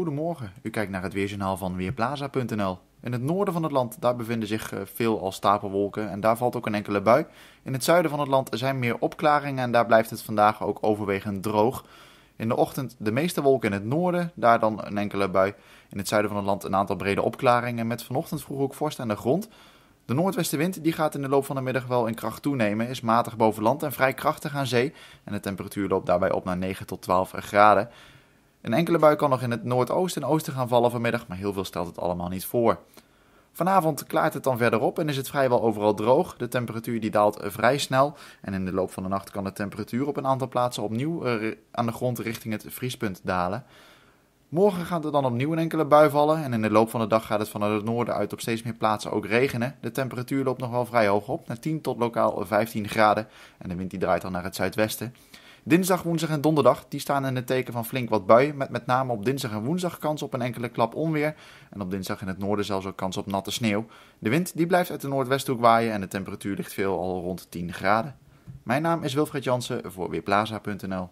Goedemorgen, u kijkt naar het weerjournaal van Weerplaza.nl. In het noorden van het land daar bevinden zich eh, veel al stapelwolken en daar valt ook een enkele bui. In het zuiden van het land zijn meer opklaringen en daar blijft het vandaag ook overwegend droog. In de ochtend de meeste wolken in het noorden, daar dan een enkele bui. In het zuiden van het land een aantal brede opklaringen met vanochtend vroeg ook vorst aan de grond. De noordwestenwind die gaat in de loop van de middag wel in kracht toenemen, is matig boven land en vrij krachtig aan zee. En de temperatuur loopt daarbij op naar 9 tot 12 graden. Een enkele bui kan nog in het noordoosten en oosten gaan vallen vanmiddag, maar heel veel stelt het allemaal niet voor. Vanavond klaart het dan verder op en is het vrijwel overal droog. De temperatuur die daalt vrij snel en in de loop van de nacht kan de temperatuur op een aantal plaatsen opnieuw eh, aan de grond richting het vriespunt dalen. Morgen gaat er dan opnieuw een enkele bui vallen en in de loop van de dag gaat het vanuit het noorden uit op steeds meer plaatsen ook regenen. De temperatuur loopt nog wel vrij hoog op, naar 10 tot lokaal 15 graden en de wind die draait dan naar het zuidwesten. Dinsdag, woensdag en donderdag die staan in het teken van flink wat buien. Met met name op dinsdag en woensdag kans op een enkele klap onweer. En op dinsdag in het noorden zelfs ook kans op natte sneeuw. De wind die blijft uit de noordwesthoek waaien en de temperatuur ligt veelal rond 10 graden. Mijn naam is Wilfred Jansen voor Weerplaza.nl